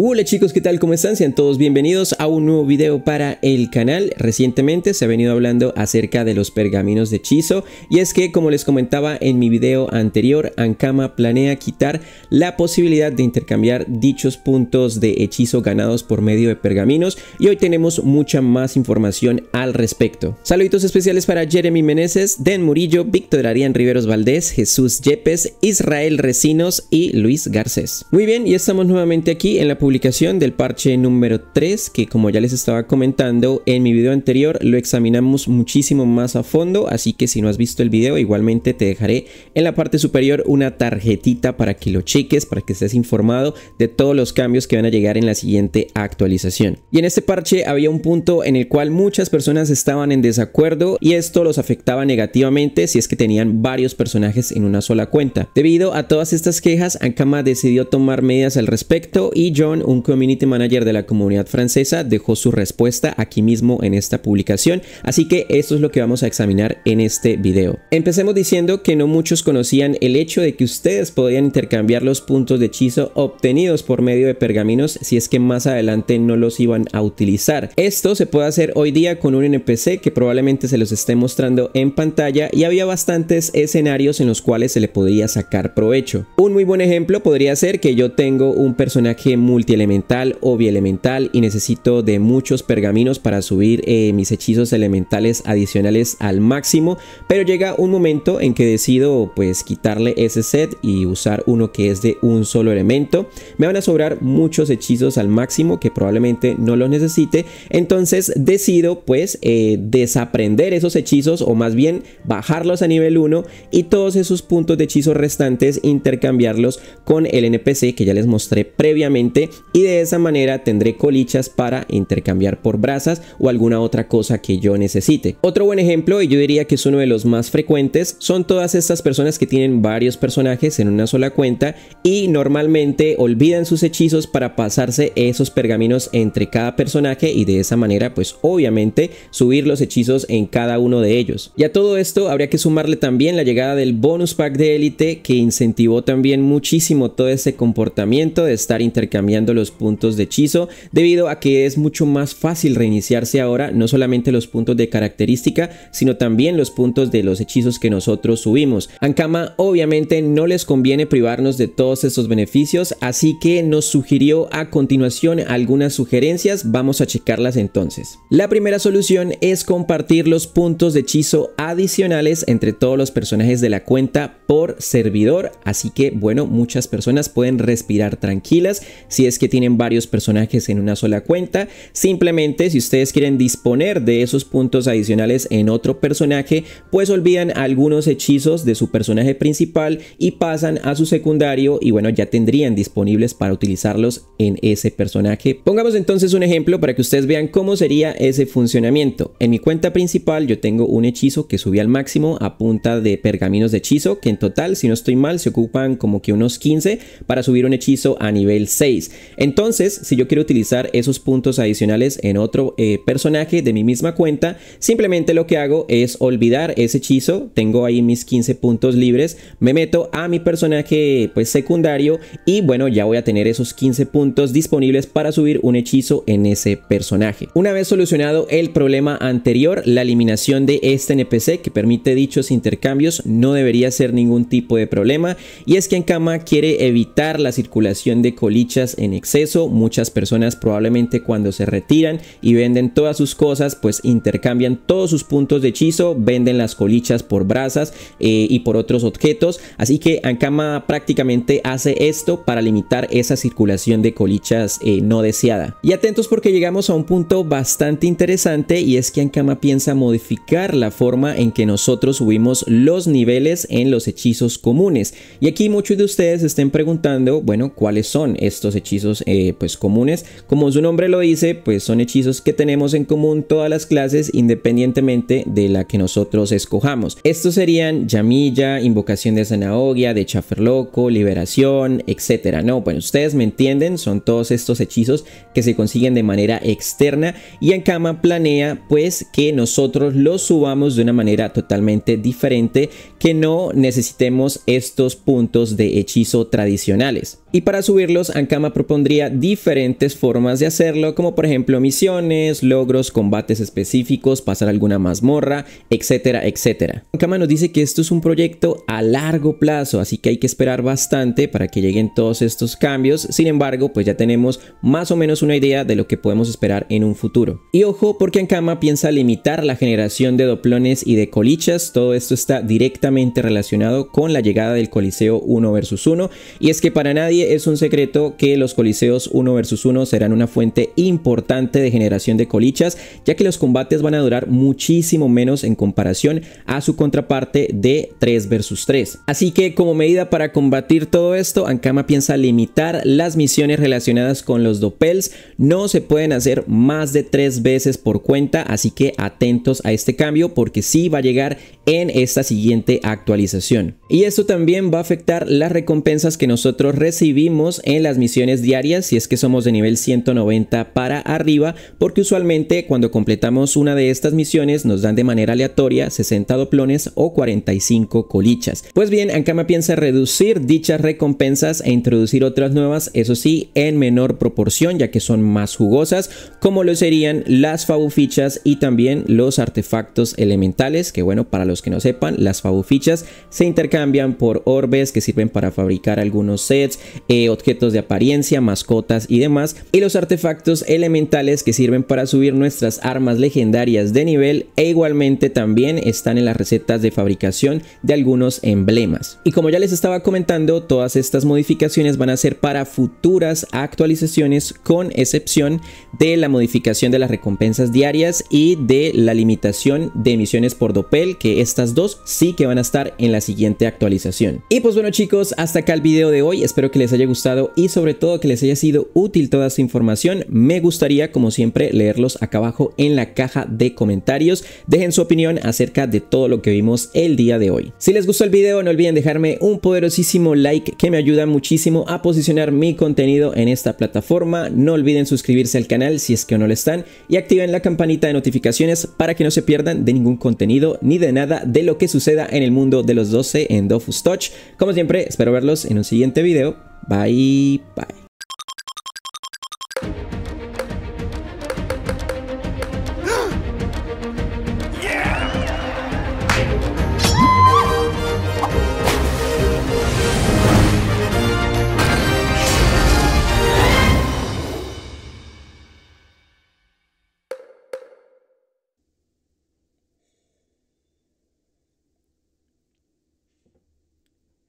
Hola chicos, ¿qué tal? ¿Cómo están? Sean todos bienvenidos a un nuevo video para el canal. Recientemente se ha venido hablando acerca de los pergaminos de hechizo y es que como les comentaba en mi video anterior, Ankama planea quitar la posibilidad de intercambiar dichos puntos de hechizo ganados por medio de pergaminos y hoy tenemos mucha más información al respecto. Saluditos especiales para Jeremy Meneses, Den Murillo, Víctor Arián Riveros Valdés, Jesús Yepes, Israel Recinos y Luis Garcés. Muy bien, y estamos nuevamente aquí en la publicación del parche número 3 que como ya les estaba comentando en mi video anterior lo examinamos muchísimo más a fondo así que si no has visto el video igualmente te dejaré en la parte superior una tarjetita para que lo cheques para que estés informado de todos los cambios que van a llegar en la siguiente actualización y en este parche había un punto en el cual muchas personas estaban en desacuerdo y esto los afectaba negativamente si es que tenían varios personajes en una sola cuenta debido a todas estas quejas Ankama decidió tomar medidas al respecto y John un community manager de la comunidad francesa, dejó su respuesta aquí mismo en esta publicación, así que esto es lo que vamos a examinar en este video. Empecemos diciendo que no muchos conocían el hecho de que ustedes podían intercambiar los puntos de hechizo obtenidos por medio de pergaminos si es que más adelante no los iban a utilizar. Esto se puede hacer hoy día con un NPC que probablemente se los esté mostrando en pantalla y había bastantes escenarios en los cuales se le podría sacar provecho. Un muy buen ejemplo podría ser que yo tengo un personaje muy multielemental o bielemental y necesito de muchos pergaminos para subir eh, mis hechizos elementales adicionales al máximo. Pero llega un momento en que decido pues quitarle ese set y usar uno que es de un solo elemento. Me van a sobrar muchos hechizos al máximo que probablemente no los necesite. Entonces decido pues eh, desaprender esos hechizos o más bien bajarlos a nivel 1 y todos esos puntos de hechizos restantes intercambiarlos con el NPC que ya les mostré previamente y de esa manera tendré colichas para intercambiar por brasas o alguna otra cosa que yo necesite. Otro buen ejemplo, y yo diría que es uno de los más frecuentes, son todas estas personas que tienen varios personajes en una sola cuenta y normalmente olvidan sus hechizos para pasarse esos pergaminos entre cada personaje y de esa manera pues obviamente subir los hechizos en cada uno de ellos. Y a todo esto habría que sumarle también la llegada del bonus pack de élite que incentivó también muchísimo todo ese comportamiento de estar intercambiando los puntos de hechizo, debido a que es mucho más fácil reiniciarse ahora no solamente los puntos de característica, sino también los puntos de los hechizos que nosotros subimos. Ankama obviamente no les conviene privarnos de todos esos beneficios, así que nos sugirió a continuación algunas sugerencias, vamos a checarlas entonces. La primera solución es compartir los puntos de hechizo adicionales entre todos los personajes de la cuenta por servidor, así que bueno, muchas personas pueden respirar tranquilas si que tienen varios personajes en una sola cuenta. Simplemente si ustedes quieren disponer de esos puntos adicionales en otro personaje, pues olvidan algunos hechizos de su personaje principal y pasan a su secundario y bueno, ya tendrían disponibles para utilizarlos en ese personaje. Pongamos entonces un ejemplo para que ustedes vean cómo sería ese funcionamiento. En mi cuenta principal yo tengo un hechizo que subí al máximo a punta de pergaminos de hechizo, que en total, si no estoy mal, se ocupan como que unos 15 para subir un hechizo a nivel 6. Entonces, si yo quiero utilizar esos puntos adicionales en otro eh, personaje de mi misma cuenta, simplemente lo que hago es olvidar ese hechizo, tengo ahí mis 15 puntos libres, me meto a mi personaje pues secundario y bueno, ya voy a tener esos 15 puntos disponibles para subir un hechizo en ese personaje. Una vez solucionado el problema anterior, la eliminación de este NPC que permite dichos intercambios no debería ser ningún tipo de problema y es que cama quiere evitar la circulación de colichas en exceso. Muchas personas probablemente cuando se retiran y venden todas sus cosas, pues intercambian todos sus puntos de hechizo, venden las colichas por brasas eh, y por otros objetos. Así que Ankama prácticamente hace esto para limitar esa circulación de colichas eh, no deseada. Y atentos porque llegamos a un punto bastante interesante y es que Ankama piensa modificar la forma en que nosotros subimos los niveles en los hechizos comunes. Y aquí muchos de ustedes estén preguntando, bueno, ¿cuáles son estos hechizos? Eh, pues comunes. Como su nombre lo dice, pues son hechizos que tenemos en común todas las clases independientemente de la que nosotros escojamos. Estos serían llamilla, invocación de zanahoria, de chafer loco liberación, etcétera. No, bueno, ustedes me entienden, son todos estos hechizos que se consiguen de manera externa y Ankama planea pues que nosotros los subamos de una manera totalmente diferente que no necesitemos estos puntos de hechizo tradicionales. Y para subirlos, Ankama propone pondría diferentes formas de hacerlo, como por ejemplo misiones, logros, combates específicos, pasar alguna mazmorra, etcétera, etcétera. Kama nos dice que esto es un proyecto a largo plazo, así que hay que esperar bastante para que lleguen todos estos cambios. Sin embargo, pues ya tenemos más o menos una idea de lo que podemos esperar en un futuro. Y ojo, porque Ankama piensa limitar la generación de doplones y de colichas. Todo esto está directamente relacionado con la llegada del Coliseo 1 vs 1 y es que para nadie es un secreto que los los coliseos 1 versus 1 serán una fuente importante de generación de colichas, ya que los combates van a durar muchísimo menos en comparación a su contraparte de 3 versus 3. Así que como medida para combatir todo esto, Ankama piensa limitar las misiones relacionadas con los Dopels, no se pueden hacer más de 3 veces por cuenta, así que atentos a este cambio porque sí va a llegar en esta siguiente actualización. Y esto también va a afectar las recompensas que nosotros recibimos en las misiones diarias si es que somos de nivel 190 para arriba, porque usualmente cuando completamos una de estas misiones nos dan de manera aleatoria 60 doplones o 45 colichas. Pues bien, Ankama piensa reducir dichas recompensas e introducir otras nuevas, eso sí, en menor proporción, ya que son más jugosas, como lo serían las fabufichas y también los artefactos elementales, que bueno, para los que no sepan, las fabufichas se intercambian por orbes que sirven para fabricar algunos sets, eh, objetos de apariencia, mascotas y demás, y los artefactos elementales que sirven para subir nuestras armas legendarias de nivel e igualmente también están en las recetas de fabricación de algunos emblemas. Y como ya les estaba comentando, todas estas modificaciones van a ser para futuras actualizaciones con excepción de la modificación de las recompensas diarias y de la limitación de emisiones por dopel, que estas dos sí que van a estar en la siguiente actualización. Y pues bueno chicos, hasta acá el video de hoy, espero que les haya gustado y sobre todo que les haya sido útil toda esta información. Me gustaría, como siempre, leerlos acá abajo en la caja de comentarios. Dejen su opinión acerca de todo lo que vimos el día de hoy. Si les gustó el video, no olviden dejarme un poderosísimo like que me ayuda muchísimo a posicionar mi contenido en esta plataforma. No olviden suscribirse al canal si es que no lo están y activen la campanita de notificaciones para que no se pierdan de ningún contenido ni de nada de lo que suceda en el mundo de los 12 en Dofus Touch. Como siempre, espero verlos en un siguiente video. Bye, bye.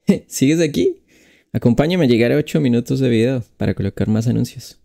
¿Sigues aquí? Acompáñame a llegar a 8 minutos de video para colocar más anuncios.